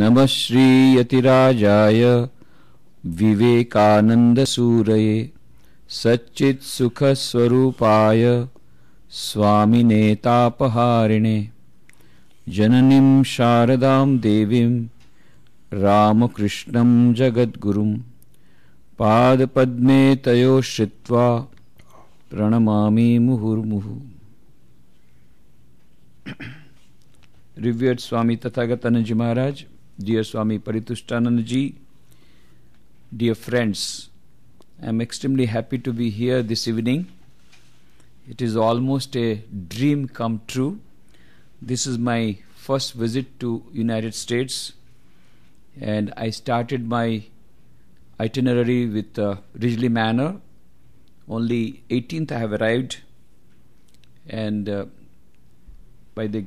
नमः श्रीयतिराजाय विवेकानन्दसूरये सच्चित्सुखस्वरूपाय स्वामिनेतापहारिणे जननीं शारदां देवीं रामकृष्णं जगद्गुरुं पादपद्मे तयो श्रित्वा प्रणमामि मुहुर्मुहुर् स्वामी तथा महाराज dear Swami Paritushtanand dear friends, I am extremely happy to be here this evening. It is almost a dream come true. This is my first visit to United States and I started my itinerary with uh, Ridgely Manor. Only 18th I have arrived and uh, by the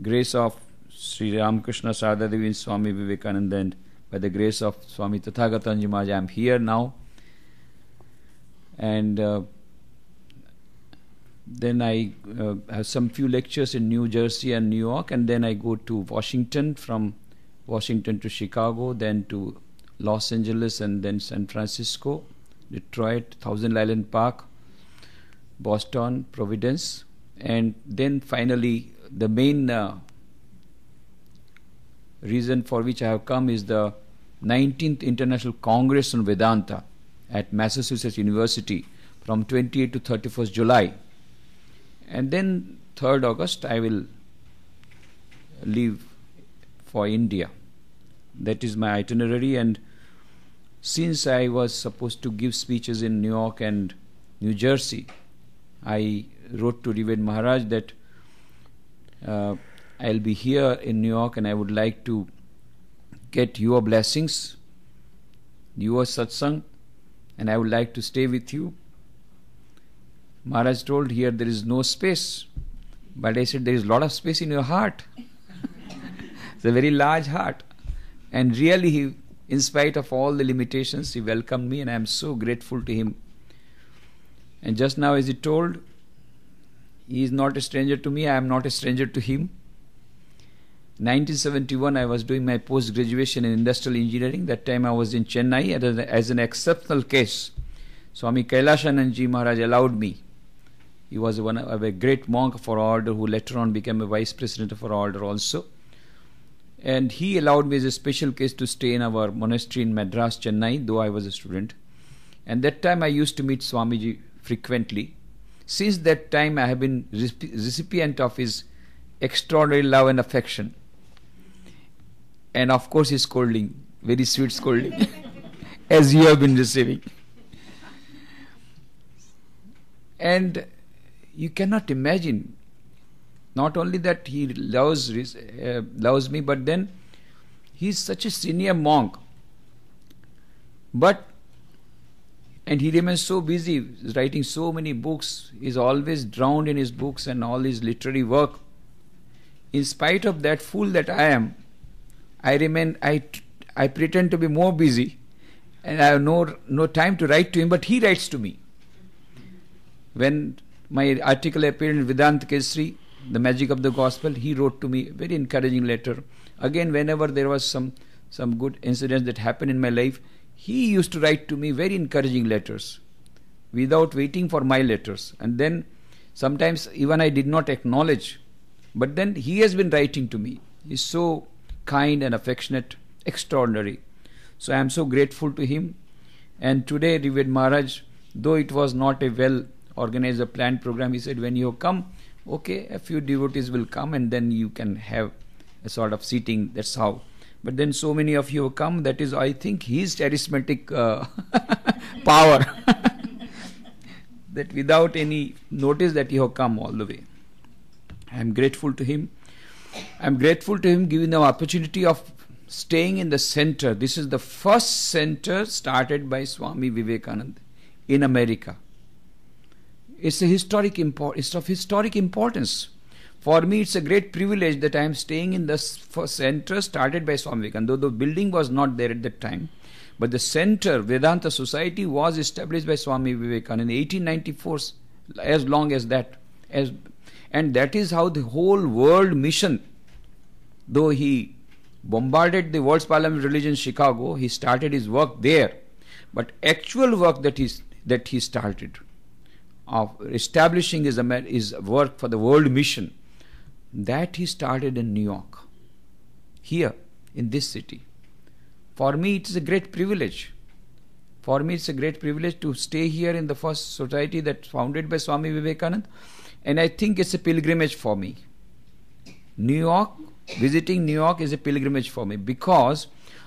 grace of Sri Ramakrishna Saradadevi and Swami Vivekananda and by the grace of Swami Tathagata Maharaj, I am here now. And uh, then I uh, have some few lectures in New Jersey and New York, and then I go to Washington from Washington to Chicago, then to Los Angeles, and then San Francisco, Detroit, Thousand Island Park, Boston, Providence, and then finally the main uh, reason for which I have come is the 19th International Congress on Vedanta at Massachusetts University from 28 to 31st July. And then 3rd August, I will leave for India. That is my itinerary. And since I was supposed to give speeches in New York and New Jersey, I wrote to Rived Maharaj that. Uh, I'll be here in New York and I would like to get your blessings, your satsang, and I would like to stay with you. Maharaj told here there is no space. But I said there is a lot of space in your heart. it's a very large heart. And really he in spite of all the limitations, he welcomed me and I am so grateful to him. And just now as he told, he is not a stranger to me, I am not a stranger to him. 1971 i was doing my post graduation in industrial engineering that time i was in chennai as an exceptional case swami kailashanand maharaj allowed me he was one of a great monk for order who later on became a vice president of our order also and he allowed me as a special case to stay in our monastery in madras chennai though i was a student and that time i used to meet swamiji frequently since that time i have been recipient of his extraordinary love and affection and of course his scolding, very sweet scolding, as you have been receiving. And you cannot imagine. Not only that he loves uh, loves me, but then he is such a senior monk. But and he remains so busy writing so many books. He is always drowned in his books and all his literary work. In spite of that fool that I am, I remain, I, I pretend to be more busy and I have no, no time to write to him, but he writes to me. When my article appeared in Vedanta Kesri, The Magic of the Gospel, he wrote to me very encouraging letter. Again, whenever there was some, some good incidents that happened in my life, he used to write to me very encouraging letters without waiting for my letters. And then sometimes even I did not acknowledge, but then he has been writing to me. He's so kind and affectionate, extraordinary. So I am so grateful to him. And today, Revered Maharaj, though it was not a well organized or planned program, he said, When you come, okay, a few devotees will come and then you can have a sort of seating. That's how. But then so many of you have come, that is, I think, his charismatic uh, power. that without any notice that you have come all the way. I am grateful to him. I'm grateful to him giving the opportunity of staying in the center. This is the first center started by Swami Vivekananda in America. It's a historic import, it's of historic importance. For me, it's a great privilege that I am staying in the center started by Swami Vivekananda, though the building was not there at that time. But the center, Vedanta Society, was established by Swami Vivekananda in 1894, as long as that, as and that is how the whole world mission, though he bombarded the world's parliament religion Chicago, he started his work there. But actual work that, is, that he started of establishing his, his work for the world mission, that he started in New York, here in this city. For me, it is a great privilege. For me, it's a great privilege to stay here in the first society that's founded by Swami Vivekananda and I think it's a pilgrimage for me. New York, visiting New York is a pilgrimage for me because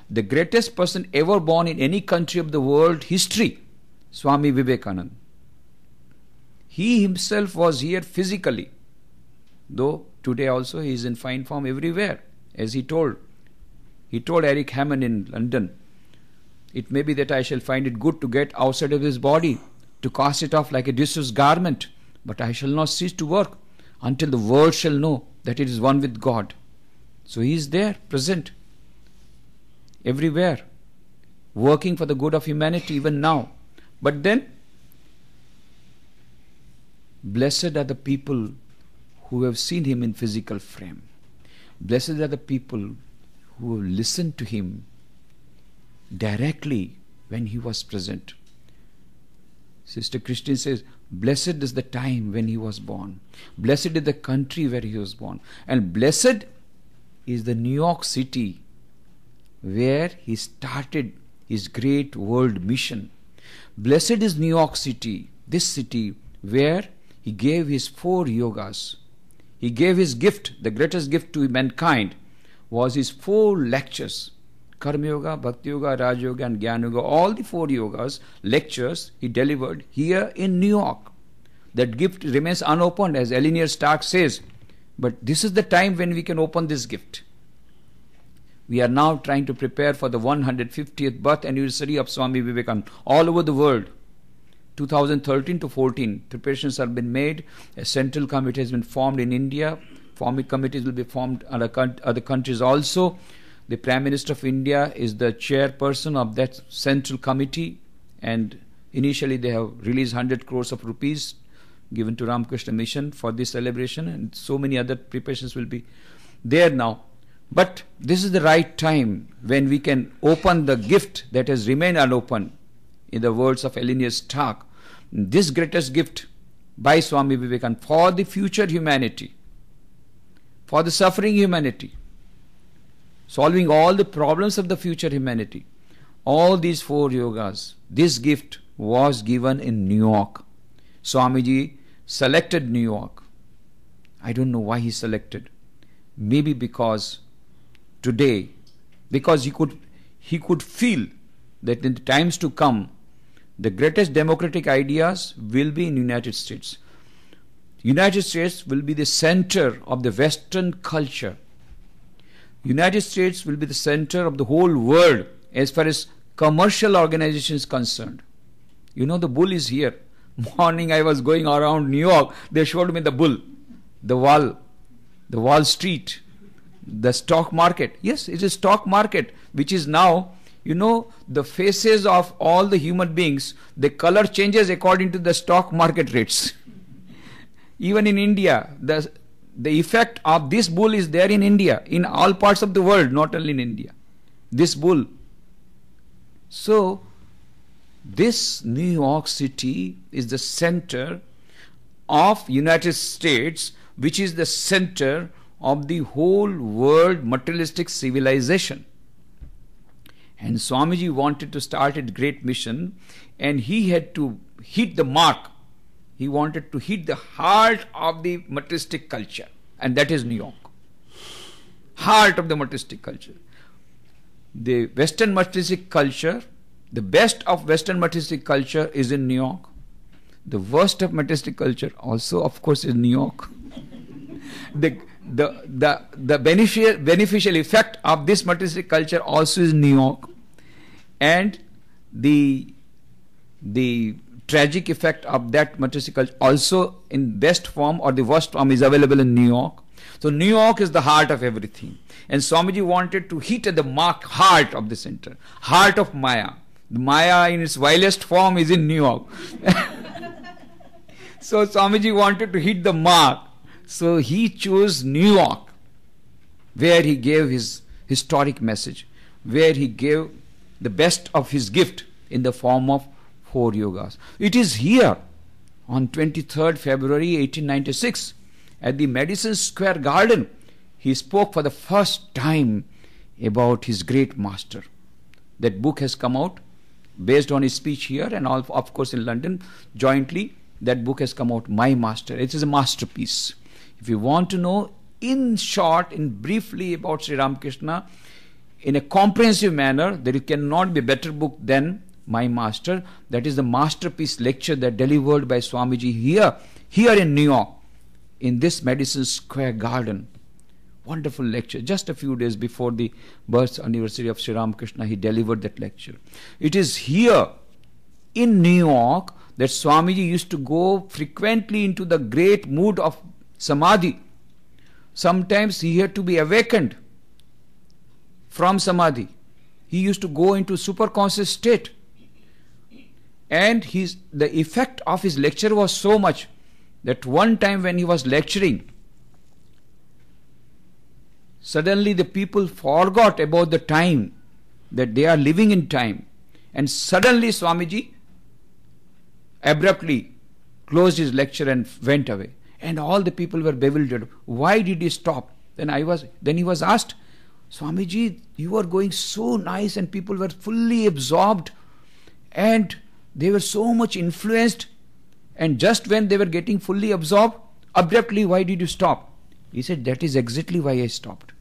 the greatest person ever born in any country of the world history, Swami Vivekananda. He himself was here physically, though today also he is in fine form everywhere, as he told. He told Eric Hammond in London, It may be that I shall find it good to get outside of this body, to cast it off like a disused garment. But I shall not cease to work until the world shall know that it is one with God. So He is there, present, everywhere, working for the good of humanity even now. But then, blessed are the people who have seen Him in physical frame, blessed are the people who have listened to Him directly when He was present. Sister Christine says, Blessed is the time when he was born. Blessed is the country where he was born. And blessed is the New York City where he started his great world mission. Blessed is New York City, this city where he gave his four yogas. He gave his gift, the greatest gift to mankind was his four lectures Karma Yoga, Bhakti Yoga, Raja Yoga, and Gyan Yoga, all the four yogas, lectures he delivered here in New York. That gift remains unopened, as Elinor Stark says. But this is the time when we can open this gift. We are now trying to prepare for the 150th birth anniversary of Swami Vivekananda all over the world. 2013 to 14, preparations have been made. A central committee has been formed in India. Forming committees will be formed in other countries also. The Prime Minister of India is the chairperson of that central committee, and initially they have released 100 crores of rupees given to Ramakrishna Mission for this celebration, and so many other preparations will be there now. But this is the right time when we can open the gift that has remained unopened, in the words of Elenius Stark. This greatest gift by Swami Vivekananda for the future humanity, for the suffering humanity solving all the problems of the future humanity. All these four yogas, this gift was given in New York. Swamiji selected New York. I don't know why he selected. Maybe because today, because he could he could feel that in the times to come, the greatest democratic ideas will be in United States. United States will be the center of the Western culture United States will be the center of the whole world as far as commercial organization is concerned. You know the bull is here. Morning I was going around New York, they showed me the bull, the wall, the Wall Street, the stock market. Yes, it is stock market which is now you know the faces of all the human beings the color changes according to the stock market rates even in india the the effect of this bull is there in India, in all parts of the world, not only in India. This bull. So, this New York City is the center of United States, which is the center of the whole world materialistic civilization. And Swamiji wanted to start a great mission, and he had to hit the mark he wanted to hit the heart of the materialistic culture, and that is New York. Heart of the materialistic culture. The Western materialistic culture, the best of Western materialistic culture is in New York. The worst of materialistic culture also, of course, is New York. the, the, the, the beneficial, beneficial effect of this materialistic culture also is New York. And the the tragic effect of that culture. also in best form or the worst form is available in New York. So New York is the heart of everything. And Swamiji wanted to hit at the mark heart of the center, heart of Maya. The Maya in its vilest form is in New York. so Swamiji wanted to hit the mark. So he chose New York, where he gave his historic message, where he gave the best of his gift in the form of four yogas. It is here on 23rd February 1896 at the Madison Square Garden. He spoke for the first time about his great master. That book has come out based on his speech here and all, of course in London jointly. That book has come out, My Master. It is a masterpiece. If you want to know in short, in briefly about Sri Ramakrishna, in a comprehensive manner, there cannot be better book than my master. That is the masterpiece lecture that delivered by Swamiji here, here in New York, in this Madison Square Garden. Wonderful lecture. Just a few days before the birth anniversary of Sri Ramakrishna, he delivered that lecture. It is here in New York that Swamiji used to go frequently into the great mood of samadhi. Sometimes he had to be awakened from samadhi. He used to go into superconscious state and his the effect of his lecture was so much that one time when he was lecturing suddenly the people forgot about the time that they are living in time and suddenly swamiji abruptly closed his lecture and went away and all the people were bewildered why did he stop then i was then he was asked swamiji you were going so nice and people were fully absorbed and they were so much influenced, and just when they were getting fully absorbed, abruptly, why did you stop? He said, That is exactly why I stopped.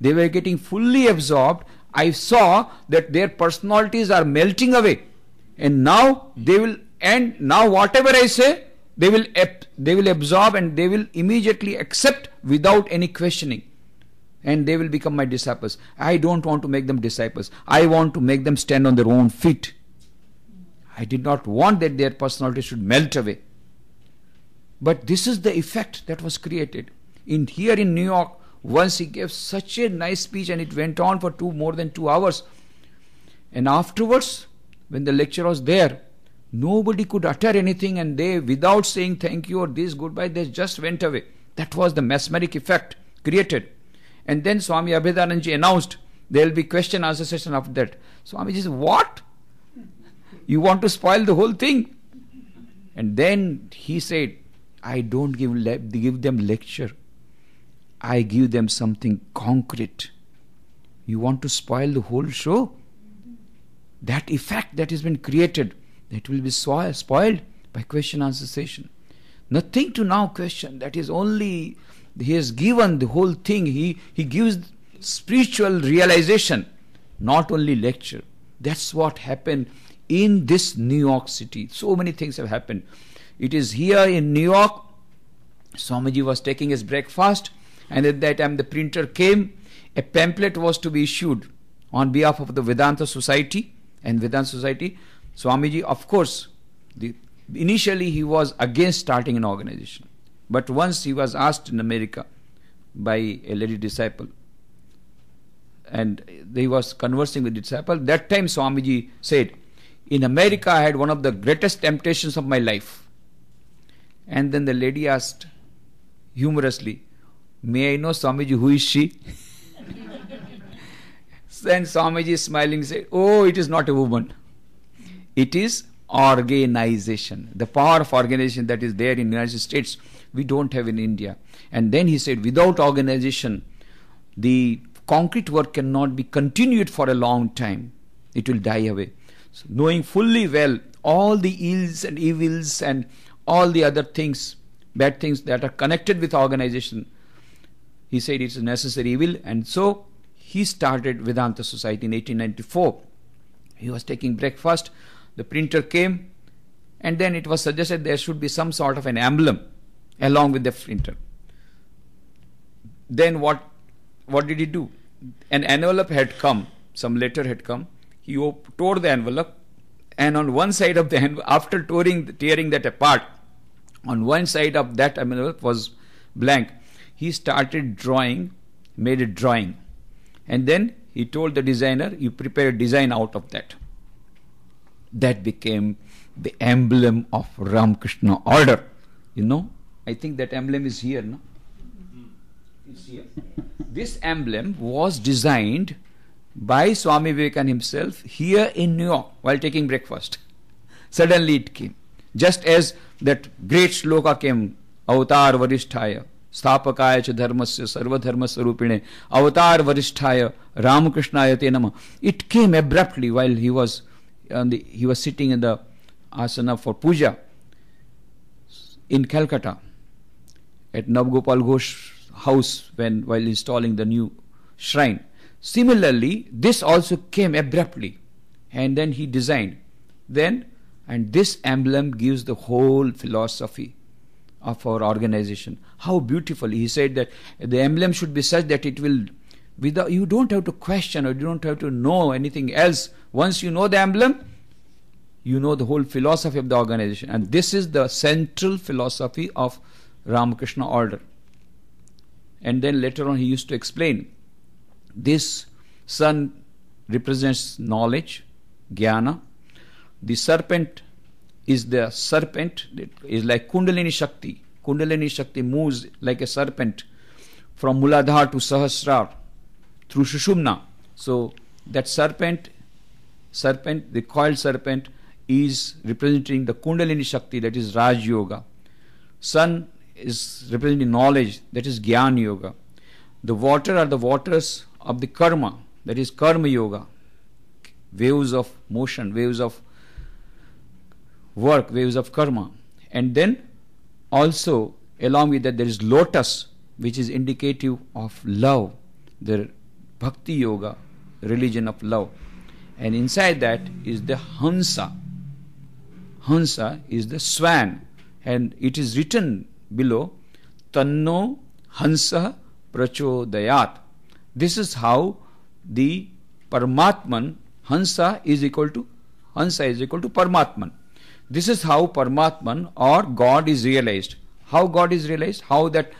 They were getting fully absorbed. I saw that their personalities are melting away. And now they will, and now whatever I say, they will, they will absorb and they will immediately accept without any questioning and they will become my disciples. I don't want to make them disciples. I want to make them stand on their own feet. I did not want that their personality should melt away. But this is the effect that was created. In here in New York, once he gave such a nice speech and it went on for two more than two hours. And afterwards, when the lecture was there, nobody could utter anything and they without saying thank you or this goodbye, they just went away. That was the mesmeric effect created. And then Swami Abhidananji announced there will be question answer session after that. Swami says, What? You want to spoil the whole thing. And then he said, I don't give, le- give them lecture. I give them something concrete. You want to spoil the whole show? That effect that has been created, that will be so- spoiled by question answer session. Nothing to now question. That is only he has given the whole thing. He he gives spiritual realization, not only lecture. That's what happened in this New York City. So many things have happened. It is here in New York. Swamiji was taking his breakfast, and at that time the printer came. A pamphlet was to be issued on behalf of the Vedanta Society and Vedanta Society. Swamiji, of course, the, initially he was against starting an organization, but once he was asked in America by a lady disciple, and he was conversing with the disciple. That time Swamiji said, in America, I had one of the greatest temptations of my life. And then the lady asked humorously, May I know, Swamiji, who is she? then Swamiji smiling said, Oh, it is not a woman. It is organization. The power of organization that is there in the United States, we don't have in India. And then he said, Without organization, the concrete work cannot be continued for a long time. It will die away knowing fully well all the ills and evils and all the other things, bad things that are connected with organization, he said it's a necessary evil. And so he started Vedanta Society in 1894. He was taking breakfast, the printer came, and then it was suggested there should be some sort of an emblem along with the printer. Then what what did he do? An envelope had come, some letter had come, he tore the envelope, and on one side of the envelope, after tearing, tearing that apart, on one side of that envelope was blank. He started drawing, made a drawing, and then he told the designer, You prepare a design out of that. That became the emblem of ramkrishna order. You know, I think that emblem is here, no? It's here. This emblem was designed by Swami Vivekananda himself here in New York while taking breakfast. Suddenly it came. Just as that great sloka came, Avatar Varisthaya, Sthapakaya cha dharmasya sarvadharma sarupine, Avatar Varisthaya, Ramakrishna te nama. It came abruptly while he was, the, he was sitting in the asana for puja in Calcutta at Navgopal Ghosh house when while installing the new shrine. Similarly, this also came abruptly, and then he designed. Then, and this emblem gives the whole philosophy of our organization. How beautiful! He said that the emblem should be such that it will, without you don't have to question or you don't have to know anything else. Once you know the emblem, you know the whole philosophy of the organization, and this is the central philosophy of Ramakrishna order. And then later on, he used to explain this sun represents knowledge, jnana. The serpent is the serpent, it is like Kundalini Shakti. Kundalini Shakti moves like a serpent from Muladhara to Sahasrar through Shushumna. So that serpent, serpent, the coiled serpent is representing the Kundalini Shakti that is Raj Yoga. Sun is representing knowledge that is Gyan Yoga. The water are the waters of the karma, that is karma yoga, waves of motion, waves of work, waves of karma. And then also, along with that, there is lotus, which is indicative of love, the bhakti yoga, religion of love. And inside that is the hansa. Hansa is the swan, and it is written below, Tanno Hansa Prachodayat. This is how the Paramatman, Hansa is equal to Hansa is equal to Paramatman. This is how Paramatman or God is realized. How God is realized? How that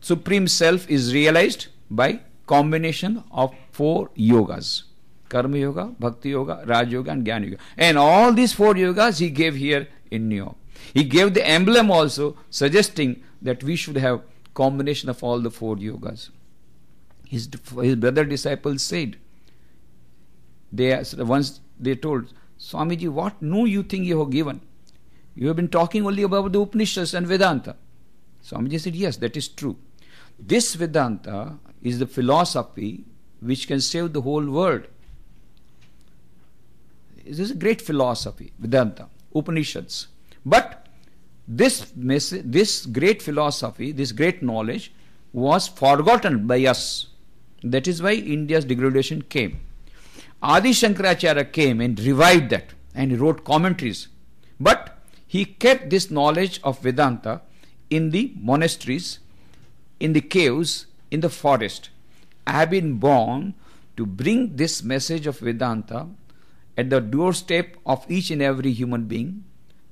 Supreme Self is realized by combination of four yogas. Karma Yoga, Bhakti Yoga, Raj Yoga and Gyan Yoga. And all these four yogas he gave here in New York. He gave the emblem also suggesting that we should have combination of all the four yogas. His, his brother disciples said, they once they told, Swamiji, what new you think you have given? You have been talking only about the Upanishads and Vedanta. Swamiji said, Yes, that is true. This Vedanta is the philosophy which can save the whole world. This is a great philosophy, Vedanta, Upanishads. But this, message, this great philosophy, this great knowledge was forgotten by us. That is why India's degradation came. Adi Shankaracharya came and revived that and he wrote commentaries. But he kept this knowledge of Vedanta in the monasteries, in the caves, in the forest. I have been born to bring this message of Vedanta at the doorstep of each and every human being,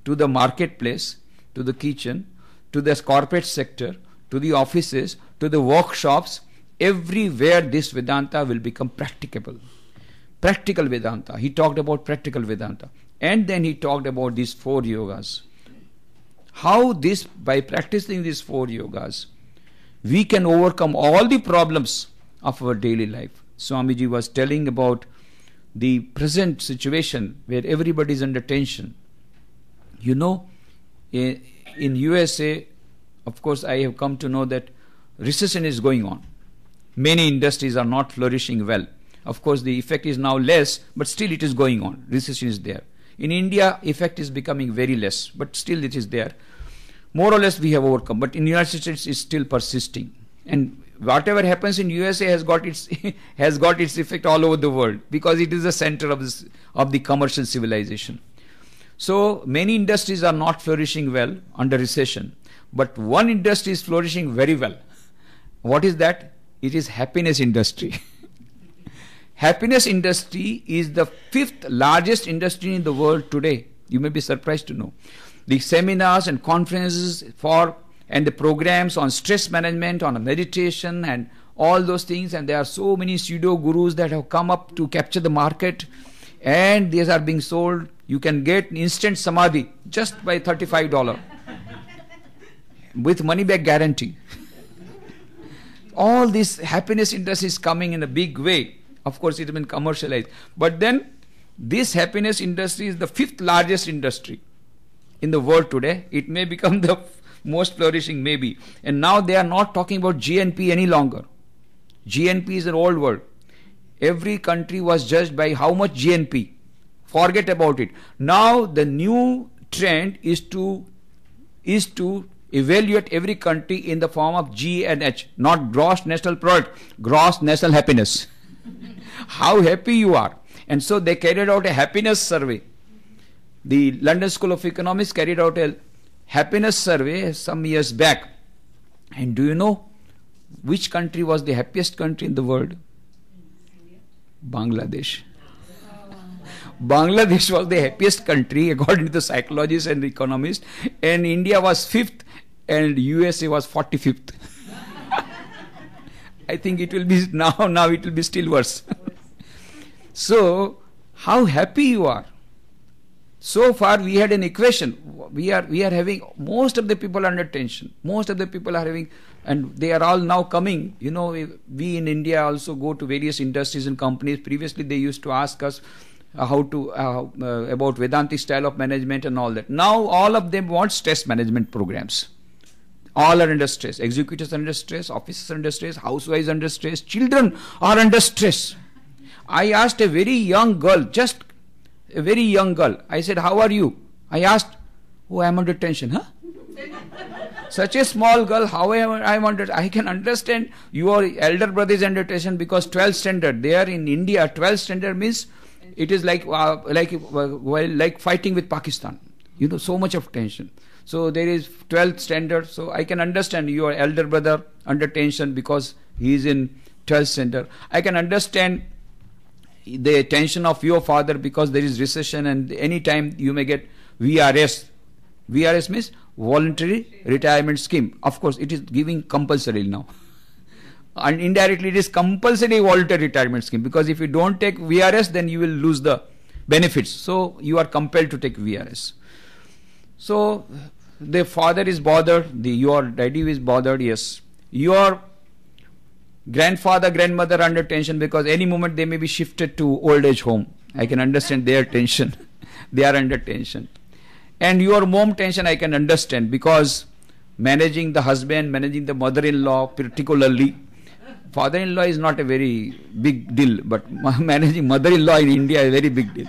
to the marketplace, to the kitchen, to the corporate sector, to the offices, to the workshops, everywhere this Vedanta will become practicable. Practical Vedanta. He talked about practical Vedanta. And then he talked about these four yogas. How this, by practicing these four yogas, we can overcome all the problems of our daily life. Swamiji was telling about the present situation where everybody is under tension. You know, eh, in USA, of course, I have come to know that recession is going on many industries are not flourishing well. Of course, the effect is now less, but still it is going on. Recession is there. In India, effect is becoming very less, but still it is there. More or less, we have overcome. But in United States, it's still persisting. And whatever happens in USA has got its has got its effect all over the world because it is the center of this of the commercial civilization. So many industries are not flourishing well under recession, but one industry is flourishing very well. What is that? it is happiness industry. happiness industry is the fifth largest industry in the world today. You may be surprised to know. The seminars and conferences for and the programs on stress management, on meditation, and all those things. And there are so many pseudo gurus that have come up to capture the market, and these are being sold. You can get instant samadhi just by $35 with money back guarantee. all this happiness industry is coming in a big way. Of course, it has been commercialized. But then, this happiness industry is the fifth largest industry in the world today. It may become the most flourishing, maybe. And now they are not talking about GNP any longer. GNP is an old word. Every country was judged by how much GNP. Forget about it. Now the new trend is to is to evaluate every country in the form of G and H, not gross national product, gross national happiness. How happy you are. And so they carried out a happiness survey. The London School of Economics carried out a happiness survey some years back. And do you know which country was the happiest country in the world? Bangladesh. Bangladesh was the happiest country according to the psychologists and economists, and India was fifth and USA was 45th. I think it will be now, now it will be still worse. so, how happy you are. So far, we had an equation. We are, we are having, most of the people under tension. Most of the people are having, and they are all now coming. You know, we in India also go to various industries and companies. Previously, they used to ask us, uh, how to uh, uh, about Vedanti style of management and all that. Now all of them want stress management programs all are under stress. Executives under stress, officers under stress, housewives under stress, children are under stress. I asked a very young girl, just a very young girl, I said, How are you? I asked, Oh, I am under tension, huh? Such a small girl, how am I under I can understand your elder brother is under tension because 12th standard. They are in India, 12th standard means it is like uh, like uh, well, like fighting with Pakistan. You know, so much of tension. So there is 12th standard. So I can understand your elder brother under tension because he is in 12th standard. I can understand the tension of your father because there is recession and any time you may get VRS. VRS means voluntary retirement scheme. Of course, it is giving compulsory now. And indirectly, it is compulsory voluntary retirement scheme because if you don't take VRS, then you will lose the benefits. So you are compelled to take VRS. So the father is bothered, the your daddy is bothered, yes. Your grandfather, grandmother under tension because any moment they may be shifted to old age home. I can understand their tension. they are under tension. And your mom tension I can understand because managing the husband, managing the mother in law particularly. Father in law is not a very big deal, but managing mother in law in India is a very big deal.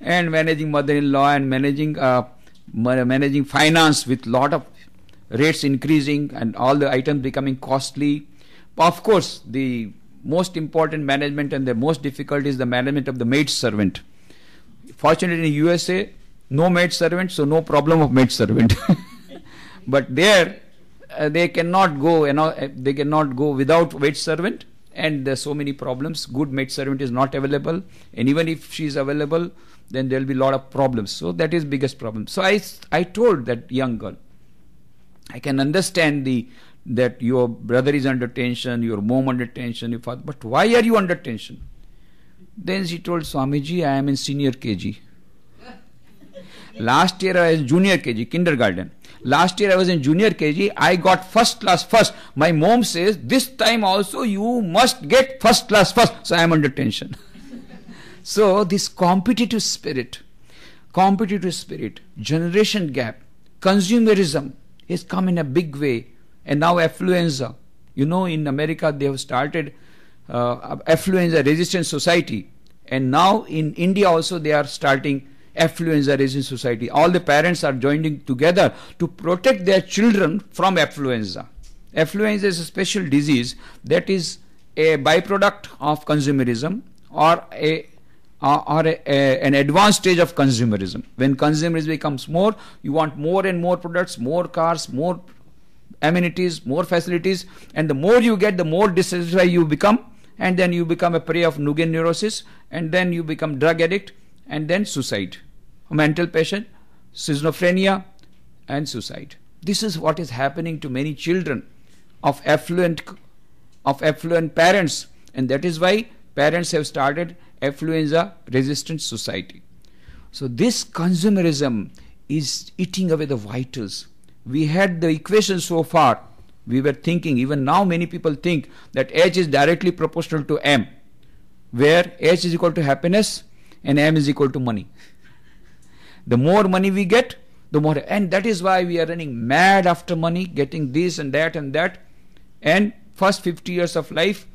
And managing mother in law and managing uh, managing finance with lot of rates increasing and all the items becoming costly. Of course, the most important management and the most difficult is the management of the maid servant. Fortunately, in USA, no maid servant, so no problem of maid servant. but there, uh, they cannot go, you know, uh, they cannot go without maid servant, and there are so many problems. Good maid servant is not available, and even if she is available, then there will be a lot of problems. So that is biggest problem. So I, I told that young girl, I can understand the that your brother is under tension, your mom under tension, your father, but why are you under tension? Then she told Swamiji, I am in senior KG. Last year I was junior KG, kindergarten. Last year I was in junior KG. I got first class first. My mom says, this time also you must get first class first. So I am under tension. So, this competitive spirit, competitive spirit, generation gap, consumerism has come in a big way, and now affluenza. You know, in America, they have started uh, affluenza resistant society, and now in India also, they are starting affluenza resistant society. All the parents are joining together to protect their children from affluenza. Affluenza is a special disease that is a byproduct of consumerism or a uh, are a, a, an advanced stage of consumerism. When consumerism becomes more, you want more and more products, more cars, more amenities, more facilities, and the more you get, the more dissatisfied you become, and then you become a prey of Nugan neurosis, and then you become drug addict, and then suicide, mental patient, schizophrenia, and suicide. This is what is happening to many children of affluent of affluent parents, and that is why parents have started affluenza resistant society. So this consumerism is eating away the vitals. We had the equation so far. We were thinking, even now many people think that H is directly proportional to M, where H is equal to happiness and M is equal to money. the more money we get, the more, and that is why we are running mad after money, getting this and that and that. And first 50 years of life,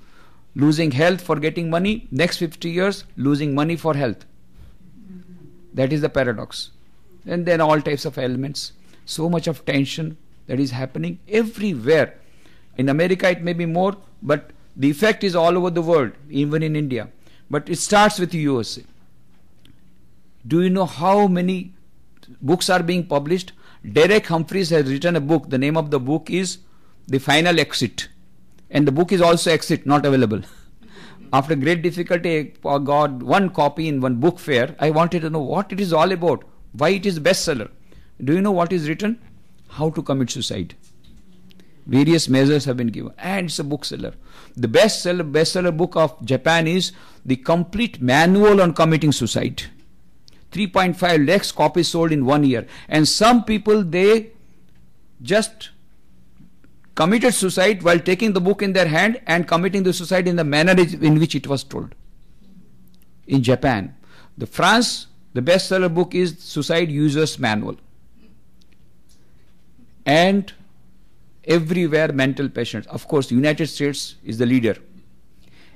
losing health for getting money, next 50 years, losing money for health. That is the paradox. And then all types of ailments, so much of tension that is happening everywhere. In America, it may be more, but the effect is all over the world, even in India. But it starts with the USA. Do you know how many books are being published? Derek Humphries has written a book. The name of the book is The Final Exit. And the book is also exit, not available. After great difficulty, I got one copy in one book fair. I wanted to know what it is all about, why it is bestseller. Do you know what is written? How to commit suicide. Various measures have been given, and it's a bookseller. The bestseller bestseller book of Japan is the complete manual on committing suicide. 3.5 lakhs copies sold in one year, and some people they just committed suicide while taking the book in their hand and committing the suicide in the manner in which it was told. In Japan, the France, the bestseller book is Suicide Users Manual, and everywhere mental patients. Of course, United States is the leader.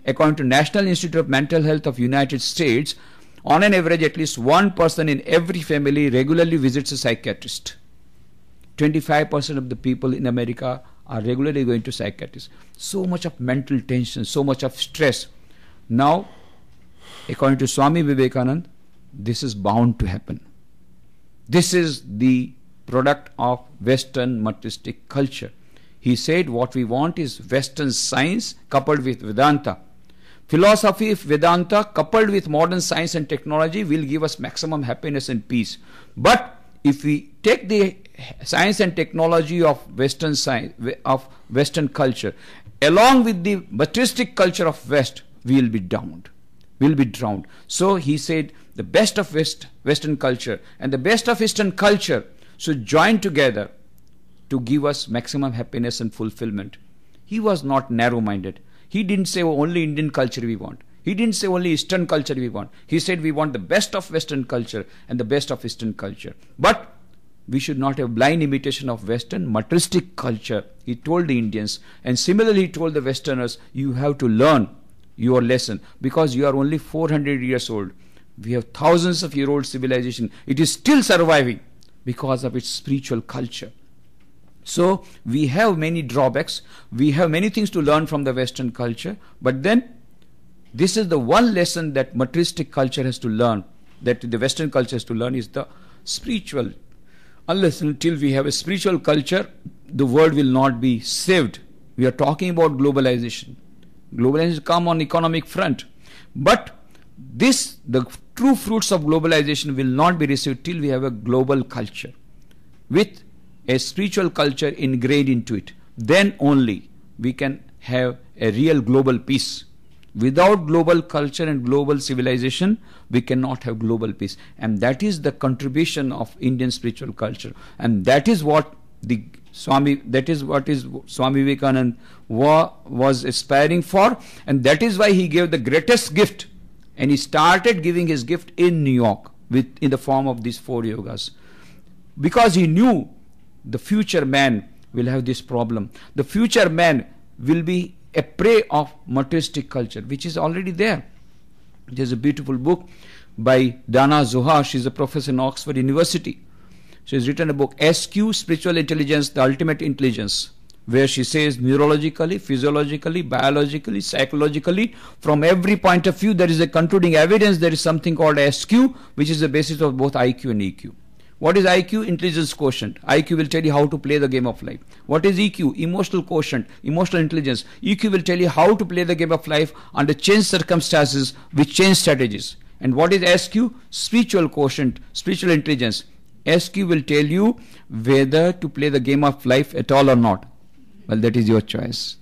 According to National Institute of Mental Health of United States, on an average, at least one person in every family regularly visits a psychiatrist. 25% of the people in America are regularly going to psychiatrists. So much of mental tension, so much of stress. Now, according to Swami Vivekanand, this is bound to happen. This is the product of Western materialistic culture. He said what we want is Western science coupled with Vedanta. Philosophy of Vedanta coupled with modern science and technology will give us maximum happiness and peace. But if we take the science and technology of Western science, of Western culture, along with the materialistic culture of West, we will be drowned. Will be drowned. So he said, the best of West, Western culture and the best of Eastern culture should join together to give us maximum happiness and fulfillment. He was not narrow minded. He didn't say oh, only Indian culture we want. He didn't say only Eastern culture we want. He said we want the best of Western culture and the best of Eastern culture. But we should not have blind imitation of Western materialistic culture. He told the Indians, and similarly, he told the Westerners, you have to learn your lesson because you are only 400 years old. We have thousands of year old civilization. It is still surviving because of its spiritual culture. So we have many drawbacks. We have many things to learn from the Western culture. But then, this is the one lesson that materialistic culture has to learn, that the Western culture has to learn is the spiritual unless until we have a spiritual culture, the world will not be saved. We are talking about globalization. Globalization come on economic front, but this the true fruits of globalization will not be received till we have a global culture, with a spiritual culture ingrained into it. Then only we can have a real global peace. Without global culture and global civilization, we cannot have global peace. And that is the contribution of Indian spiritual culture. And that is what the Swami, that is what is Swami Vivekananda wa, was aspiring for, and that is why he gave the greatest gift, and he started giving his gift in New York with in the form of these four yogas, because he knew the future man will have this problem. The future man will be a prey of materialistic culture, which is already there. There's a beautiful book by Dana Zohar, she's a professor in Oxford University. She has written a book, SQ Spiritual Intelligence, The Ultimate Intelligence, where she says neurologically, physiologically, biologically, psychologically, from every point of view, there is a concluding evidence there is something called SQ, which is the basis of both IQ and EQ. What is IQ? Intelligence quotient. IQ will tell you how to play the game of life. What is EQ? Emotional quotient, emotional intelligence. EQ will tell you how to play the game of life under changed circumstances with changed strategies. And what is SQ? Spiritual quotient, spiritual intelligence. SQ will tell you whether to play the game of life at all or not. Well, that is your choice.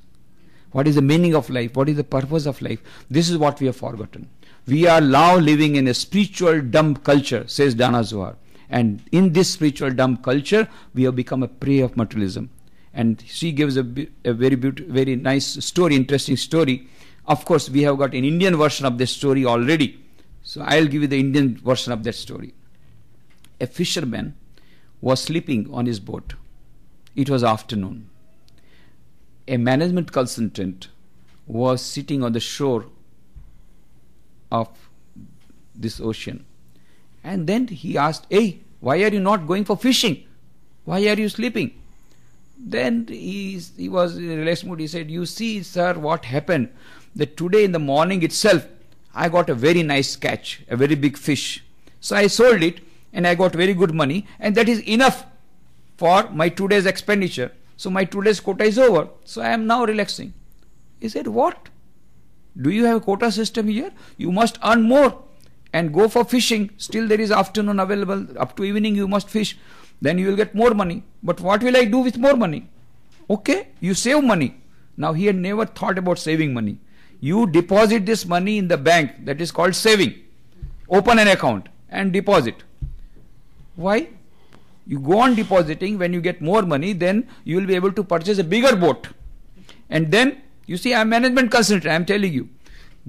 What is the meaning of life? What is the purpose of life? This is what we have forgotten. We are now living in a spiritual dumb culture, says Dana Zohar. And in this spiritual dumb culture, we have become a prey of materialism. And she gives a, a very beautiful, very nice story, interesting story. Of course, we have got an Indian version of this story already. So I'll give you the Indian version of that story. A fisherman was sleeping on his boat. It was afternoon. A management consultant was sitting on the shore of this ocean. And then he asked, Hey, why are you not going for fishing? Why are you sleeping? Then he, he was in a relaxed mood. He said, You see, sir, what happened? That today in the morning itself, I got a very nice catch, a very big fish. So I sold it and I got very good money, and that is enough for my two days' expenditure. So my two days' quota is over. So I am now relaxing. He said, What? Do you have a quota system here? You must earn more and go for fishing. Still there is afternoon available. Up to evening you must fish. Then you will get more money. But what will I do with more money? Okay, you save money. Now he had never thought about saving money. You deposit this money in the bank. That is called saving. Open an account and deposit. Why? You go on depositing. When you get more money, then you will be able to purchase a bigger boat. And then, you see, I am management consultant. I am telling you.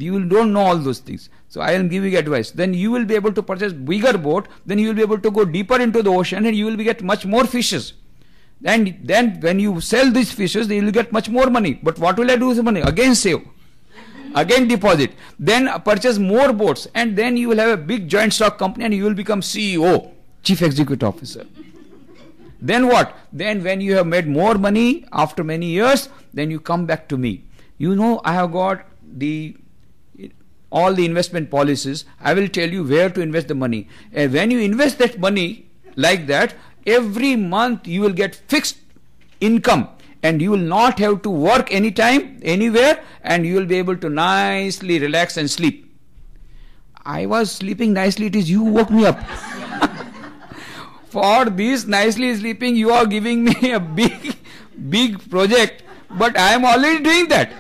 You don't know all those things. So I am giving advice. Then you will be able to purchase bigger boat. Then you will be able to go deeper into the ocean and you will get much more fishes. And then when you sell these fishes, you will get much more money. But what will I do with the money? Again save. Again deposit. Then purchase more boats. And then you will have a big joint stock company and you will become CEO, Chief Executive Officer. then what? Then when you have made more money after many years, then you come back to me. You know I have got the all the investment policies. I will tell you where to invest the money. And eh, when you invest that money like that, every month you will get fixed income and you will not have to work anytime, anywhere, and you will be able to nicely relax and sleep. I was sleeping nicely, it is you who woke me up. For this nicely sleeping, you are giving me a big, big project, but I am already doing that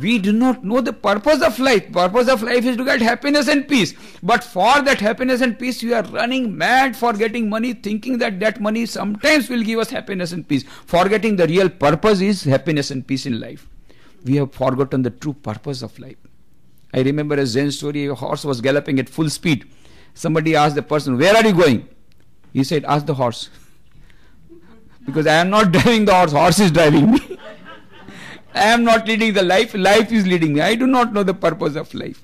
we do not know the purpose of life purpose of life is to get happiness and peace but for that happiness and peace we are running mad for getting money thinking that that money sometimes will give us happiness and peace forgetting the real purpose is happiness and peace in life we have forgotten the true purpose of life i remember a zen story a horse was galloping at full speed somebody asked the person where are you going he said ask the horse because i am not driving the horse horse is driving me I am not leading the life, life is leading me. I do not know the purpose of life.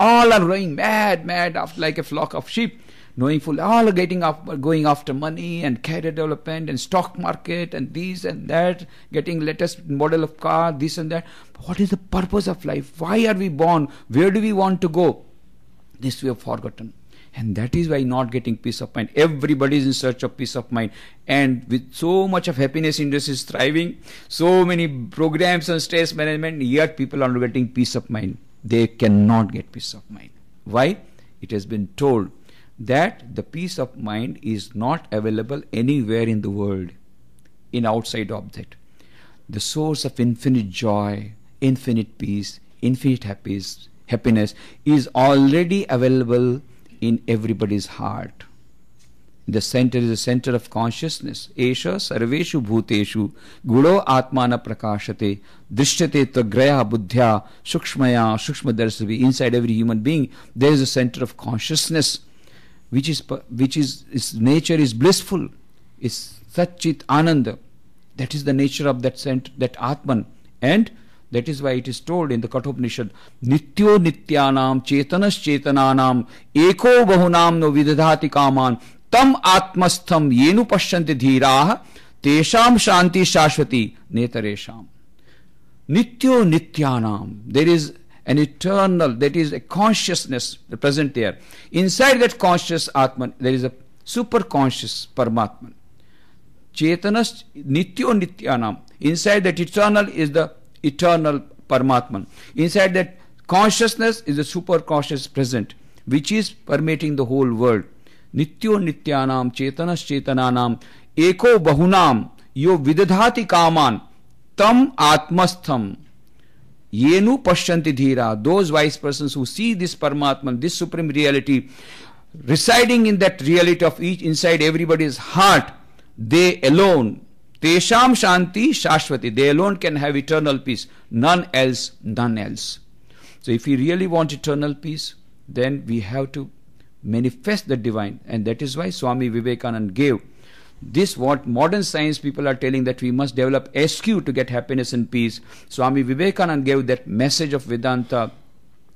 All are going mad, mad, after, like a flock of sheep, knowing full, all are getting up, going after money and career development and stock market and this and that, getting latest model of car, this and that. What is the purpose of life? Why are we born? Where do we want to go? This we have forgotten and that is why not getting peace of mind everybody is in search of peace of mind and with so much of happiness industry is thriving so many programs on stress management yet people are not getting peace of mind they cannot get peace of mind why it has been told that the peace of mind is not available anywhere in the world in outside of that the source of infinite joy infinite peace infinite happiness happiness is already available in everybody's heart. The center is the center of consciousness. Esha sarveshu bhuteshu gudo atmana prakashate drishyate tagraya buddhya sukshmaya sukshmadarsavi. Inside every human being, there is a center of consciousness, which is which is its nature is blissful, is satchit ananda. That is the nature of that center, that atman, and that is why it is told in the Kathopanishad, Nityo Nityanam Chetanas Chetananam Eko Bahunam No Vidhati Kaman Tam Atmastham Yenu Pashyanti Dhiraha Tesham Shanti Shashvati Netaresham. Nityo Nityanam. There is an eternal, that is a consciousness present there. Inside that conscious Atman, there is a super conscious Paramatman. Chetanas Nityo Nityanam. Inside that eternal is the eternal Paramatman. Inside that consciousness is a super conscious present, which is permeating the whole world. Nityo nityanam chetanas chetananam eko bahunam Yo Vidadhati Kaman, Tam Atmastham. Yenu नु Dhira, those wise persons who see this Paramatman, this supreme reality, residing in that reality of each inside everybody's heart they alone Tesham Shanti Shashwati. They alone can have eternal peace. None else, none else. So if we really want eternal peace, then we have to manifest the divine. And that is why Swami Vivekananda gave this what modern science people are telling that we must develop SQ to get happiness and peace. Swami Vivekananda gave that message of Vedanta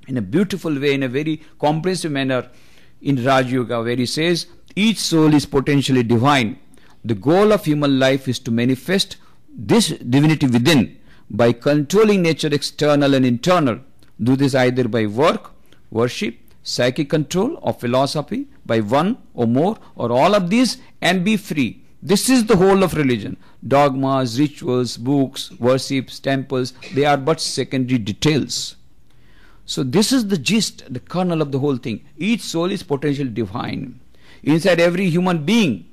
in a beautiful way, in a very comprehensive manner in Raj Yoga, where he says each soul is potentially divine the goal of human life is to manifest this divinity within by controlling nature external and internal. Do this either by work, worship, psychic control, or philosophy, by one or more or all of these, and be free. This is the whole of religion. Dogmas, rituals, books, worships, temples, they are but secondary details. So, this is the gist, the kernel of the whole thing. Each soul is potential divine. Inside every human being,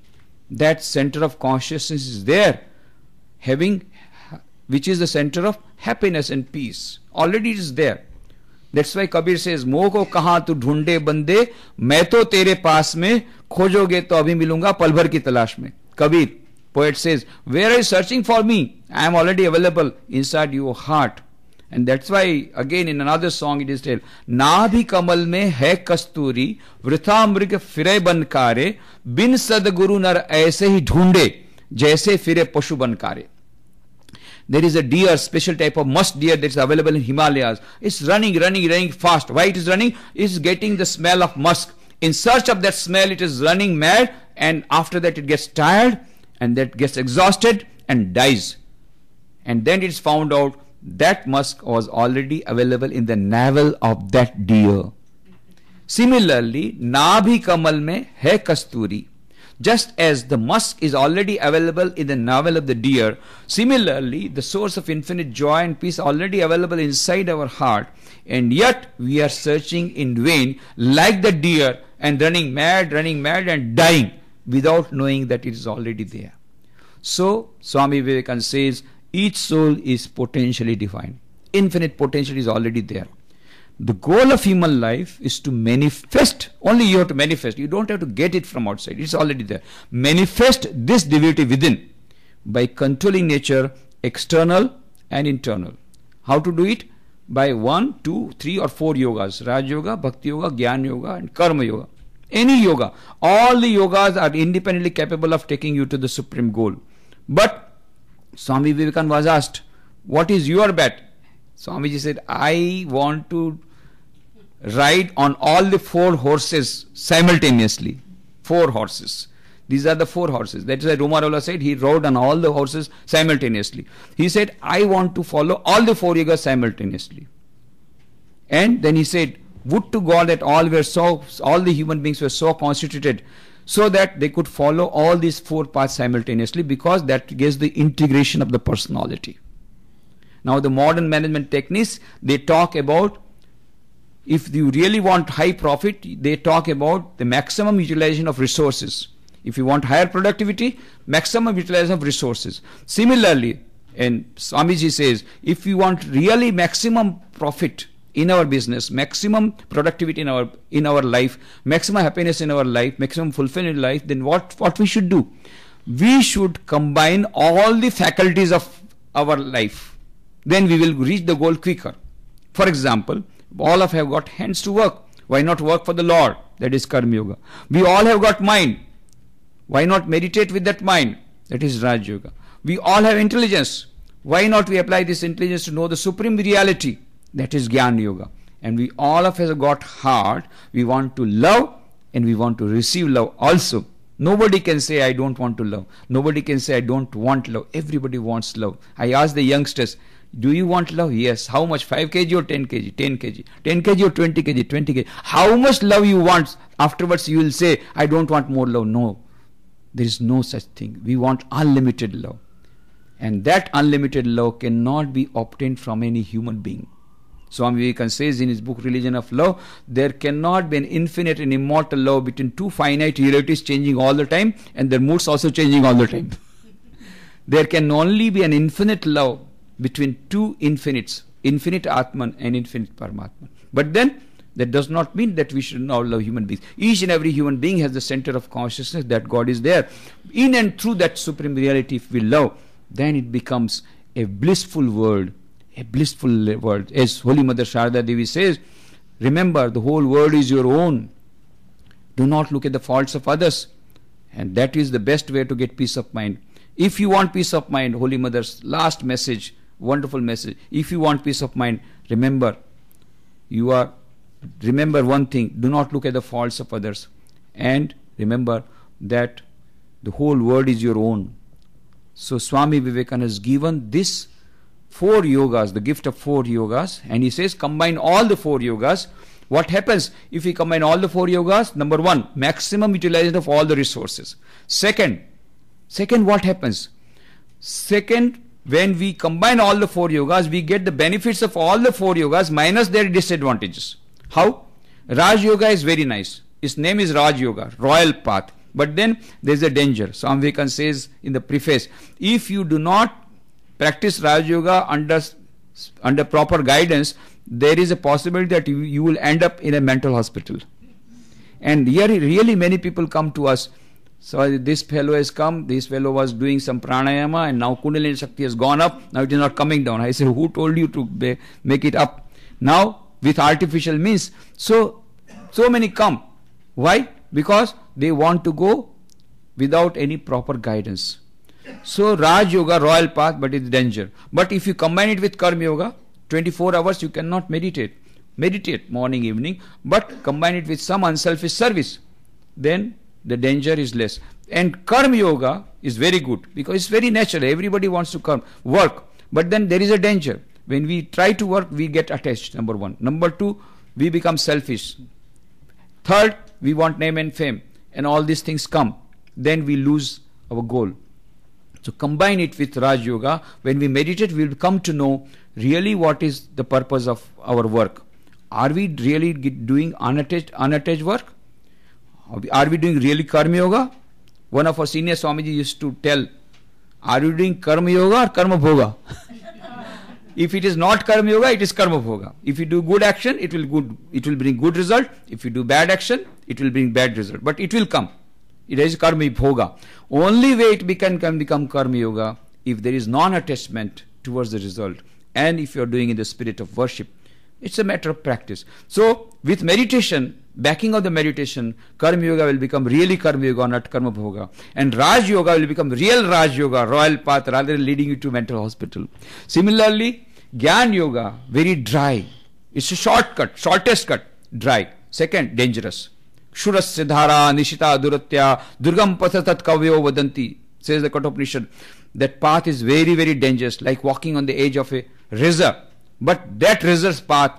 that center of consciousness is there having which is the center of happiness and peace already it is there that's why kabir says मोह kaha tu तू ढूंढे बंदे मैं तो तेरे पास में to abhi milunga मिलूंगा पलभर की तलाश में poet says where are you searching for me i am already available inside your heart and that's why, again, in another song it is said, Nabhi kamal mein hai kasturi, vritha firay bankare, bin sadguru nar aise hi dhunde, jaise firay pashu bankare. There is a deer, special type of musk deer that is available in Himalayas. It's running, running, running fast. Why it is running? It's getting the smell of musk. In search of that smell, it is running mad, and after that, it gets tired, and that gets exhausted and dies. And then it's found out that musk was already available in the navel of that deer. Similarly, Nabhi Kamal mein hai kasturi. Just as the musk is already available in the navel of the deer, similarly, the source of infinite joy and peace already available inside our heart, and yet we are searching in vain like the deer and running mad, running mad, and dying without knowing that it is already there. So, Swami Vivekananda says, each soul is potentially defined. Infinite potential is already there. The goal of human life is to manifest. Only you have to manifest. You don't have to get it from outside. It's already there. Manifest this divinity within by controlling nature, external and internal. How to do it? By one, two, three, or four yogas Raj Yoga, Bhakti Yoga, Gyan Yoga, and Karma Yoga. Any yoga. All the yogas are independently capable of taking you to the supreme goal. But Swami Vivekananda was asked, What is your bet? Swamiji said, I want to ride on all the four horses simultaneously. Four horses. These are the four horses. That is why Rumarola said he rode on all the horses simultaneously. He said, I want to follow all the four yogas simultaneously. And then he said, Would to God that all were so all the human beings were so constituted so that they could follow all these four paths simultaneously because that gives the integration of the personality. Now, the modern management techniques they talk about if you really want high profit, they talk about the maximum utilization of resources. If you want higher productivity, maximum utilization of resources. Similarly, and Swamiji says, if you want really maximum profit, in our business maximum productivity in our in our life maximum happiness in our life maximum fulfillment in life then what what we should do we should combine all the faculties of our life then we will reach the goal quicker for example all of have got hands to work why not work for the lord that is karma yoga we all have got mind why not meditate with that mind that is raj yoga we all have intelligence why not we apply this intelligence to know the supreme reality that is Gyan Yoga. And we all of us have got heart. We want to love and we want to receive love also. Nobody can say, I don't want to love. Nobody can say, I don't want love. Everybody wants love. I ask the youngsters, do you want love? Yes. How much? 5 kg or 10 kg? 10 kg. 10 kg or 20 kg? 20 kg. How much love you want? Afterwards, you will say, I don't want more love. No. There is no such thing. We want unlimited love. And that unlimited love cannot be obtained from any human being. Swami Vivekananda says in his book Religion of Love, there cannot be an infinite and immortal love between two finite realities changing all the time and their moods also changing all the time. there can only be an infinite love between two infinites, infinite Atman and infinite Paramatman. But then that does not mean that we should not love human beings. Each and every human being has the center of consciousness that God is there. In and through that supreme reality, if we love, then it becomes a blissful world a blissful world. As Holy Mother Sharda Devi says, remember the whole world is your own. Do not look at the faults of others. And that is the best way to get peace of mind. If you want peace of mind, Holy Mother's last message, wonderful message. If you want peace of mind, remember you are remember one thing, do not look at the faults of others. And remember that the whole world is your own. So Swami Vivekananda has given this four yogas, the gift of four yogas, and he says combine all the four yogas. What happens if we combine all the four yogas? Number one, maximum utilization of all the resources. Second, second, what happens? Second, when we combine all the four yogas, we get the benefits of all the four yogas minus their disadvantages. How? Raj Yoga is very nice. Its name is Raj Yoga, Royal Path. But then there is a danger. Samvikan says in the preface, if you do not practice Raj Yoga under, under proper guidance, there is a possibility that you, you will end up in a mental hospital. And here really many people come to us. So this fellow has come, this fellow was doing some pranayama and now Kundalini Shakti has gone up, now it is not coming down. I say, who told you to make it up? Now with artificial means. So, so many come. Why? Because they want to go without any proper guidance. So Raj Yoga, royal path, but it's danger. But if you combine it with Karma Yoga, 24 hours you cannot meditate. Meditate morning, evening, but combine it with some unselfish service. Then the danger is less. And Karma Yoga is very good because it's very natural. Everybody wants to come work. But then there is a danger. When we try to work, we get attached, number one. Number two, we become selfish. Third, we want name and fame. And all these things come. Then we lose our goal. So combine it with Raj Yoga. When we meditate, we will come to know really what is the purpose of our work. Are we really doing unattached, unattached work? Are we doing really Karma Yoga? One of our senior Swamiji used to tell, are you doing Karma Yoga or Karma Bhoga? if it is not Karma Yoga, it is Karma Bhoga. If you do good action, it will, good, it will bring good result. If you do bad action, it will bring bad result. But it will come. It is karma bhoga. Only way it can become karma yoga if there is non-attachment towards the result and if you are doing in the spirit of worship. It's a matter of practice. So with meditation, backing of the meditation, karma yoga will become really karma yoga, not karma bhoga. And Raj yoga will become real Raj yoga, royal path rather than leading you to mental hospital. Similarly, Gyan yoga, very dry. It's a shortcut, shortest cut, dry. Second, dangerous. Shurasya dhara nishita duratya durgam pathatat kavyo vadanti, says the Kathopanishad. That path is very, very dangerous, like walking on the edge of a razor. But that razor's path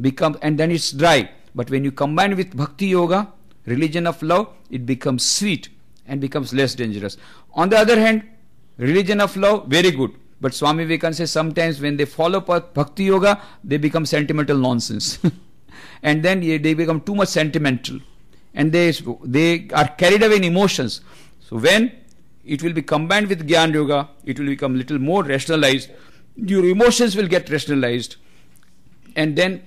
becomes, and then it's dry. But when you combine with bhakti yoga, religion of love, it becomes sweet and becomes less dangerous. On the other hand, religion of love, very good. But Swami Vivekananda says sometimes when they follow bhakti yoga, they become sentimental nonsense. and then they become too much sentimental and they, they are carried away in emotions. So when it will be combined with Gyan Yoga, it will become little more rationalized. Your emotions will get rationalized. And then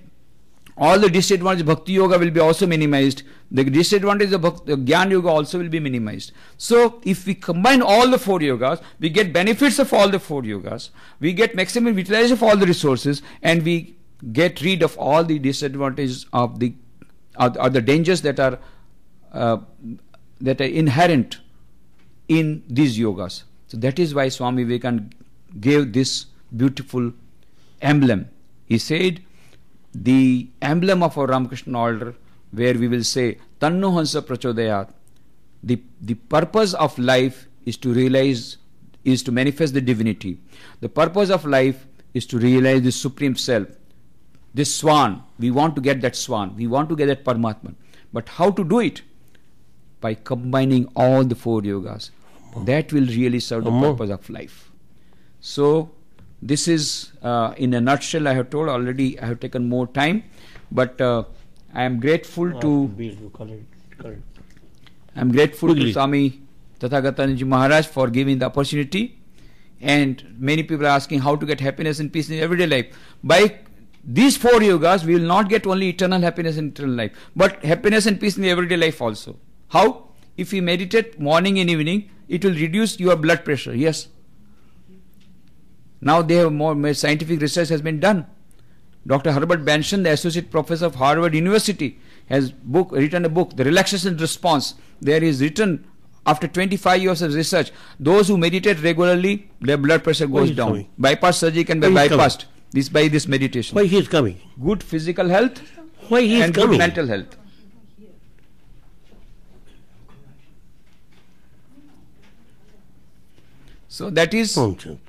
all the disadvantages of Bhakti Yoga will be also minimized. The disadvantages of Bhakti, Gyan Yoga also will be minimized. So if we combine all the four yogas, we get benefits of all the four yogas, we get maximum utilization of all the resources, and we get rid of all the disadvantages of the are, are the dangers that are uh, that are inherent in these yogas. So that is why Swami Vivekananda gave this beautiful emblem. He said, the emblem of our Ramakrishna order, where we will say, Tanno Hansa Prachodayat, the, the purpose of life is to realize, is to manifest the divinity. The purpose of life is to realize the supreme self this swan. We want to get that swan. We want to get that Paramatman. But how to do it? By combining all the four yogas. That will really serve the purpose of life. So, this is uh, in a nutshell. I have told already, I have taken more time, but uh, I am grateful oh, to. I am grateful to Swami Tathagatanji Maharaj for giving the opportunity. And many people are asking how to get happiness and peace in everyday life by these four yogas, we will not get only eternal happiness and eternal life, but happiness and peace in the everyday life also. How? If you meditate morning and evening, it will reduce your blood pressure. Yes. Now they have more scientific research has been done. Dr. Herbert Benson, the associate professor of Harvard University, has book, written a book, The Relaxation Response. There is written after 25 years of research, those who meditate regularly, their blood pressure goes oh, down. Bypass surgery can be bypassed. This by this meditation. Why he is coming? Good physical health. Why he is coming? Good mental health. So that is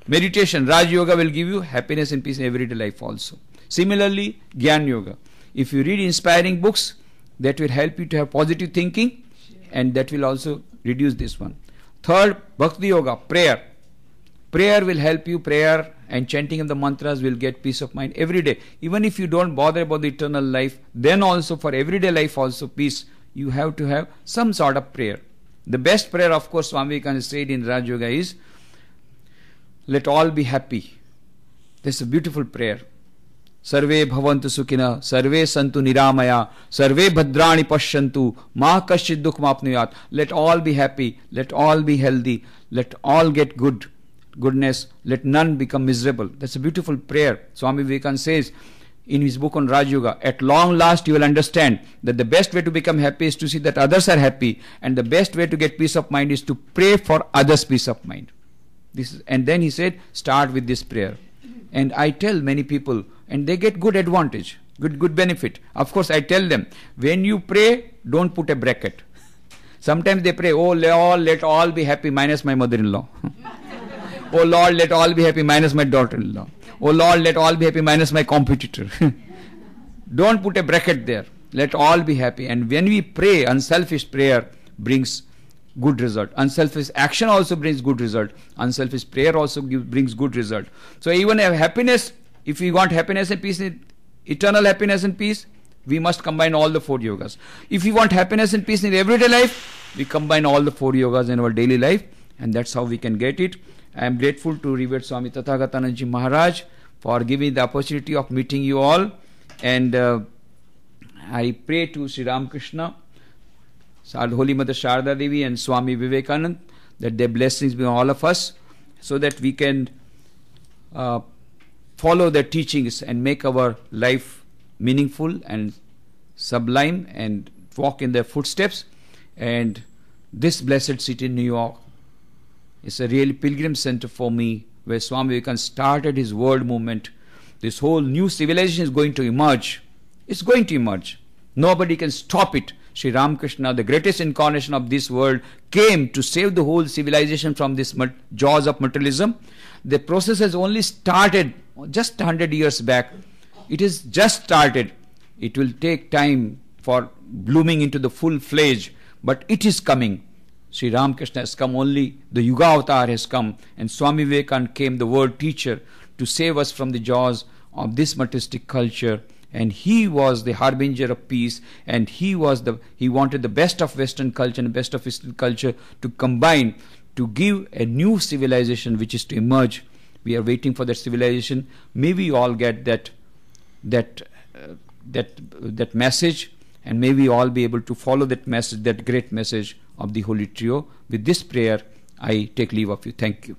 meditation. Raj Yoga will give you happiness and peace in everyday life also. Similarly, Gyan Yoga. If you read inspiring books, that will help you to have positive thinking and that will also reduce this one. Third, Bhakti Yoga, prayer. Prayer will help you, prayer and chanting of the mantras will get peace of mind every day. Even if you don't bother about the eternal life, then also for everyday life also peace, you have to have some sort of prayer. The best prayer, of course, Swami Vivekananda said in Raj Yoga is, let all be happy. This is a beautiful prayer. सर्वे भवन्तु सुखिन सर्वे संतु निरामया सर्वे भद्राणि पश्यन्तु मा कश्चित् दुःखमाप्नुयात् let be be happy let be be healthy let get get good goodness, let none become miserable. That's a beautiful prayer. Swami Vivekananda says in his book on Raj Yoga, at long last you will understand that the best way to become happy is to see that others are happy, and the best way to get peace of mind is to pray for others' peace of mind. This is, and then he said, start with this prayer. And I tell many people, and they get good advantage, good good benefit. Of course, I tell them, when you pray, don't put a bracket. Sometimes they pray, oh, let all, let all be happy, minus my mother-in-law. Oh Lord, let all be happy minus my daughter in law. Oh Lord, let all be happy minus my competitor. Don't put a bracket there. Let all be happy. And when we pray, unselfish prayer brings good result. Unselfish action also brings good result. Unselfish prayer also brings good result. So even happiness, if we want happiness and peace, eternal happiness and peace, we must combine all the four yogas. If we want happiness and peace in everyday life, we combine all the four yogas in our daily life, and that's how we can get it. I am grateful to revered Swami Tathagatananji Maharaj for giving the opportunity of meeting you all and uh, I pray to Sri Ramakrishna, Holy Mother Sharda Devi and Swami Vivekanand that their blessings be on all of us so that we can uh, follow their teachings and make our life meaningful and sublime and walk in their footsteps and this blessed city New York it's a real pilgrim center for me where Swami Vivekananda started his world movement. This whole new civilization is going to emerge. It's going to emerge. Nobody can stop it. Sri Ramakrishna, the greatest incarnation of this world, came to save the whole civilization from this jaws of materialism. The process has only started just 100 years back. It is just started. It will take time for blooming into the full fledge, but it is coming. Sri Ramakrishna has come only, the Yuga avatar has come, and Swami Vivekananda came, the world teacher, to save us from the jaws of this materialistic culture. And he was the harbinger of peace, and he was the he wanted the best of Western culture and the best of Eastern culture to combine to give a new civilization which is to emerge. We are waiting for that civilization. May we all get that that uh, that that message and may we all be able to follow that message, that great message of the Holy Trio. With this prayer, I take leave of you. Thank you.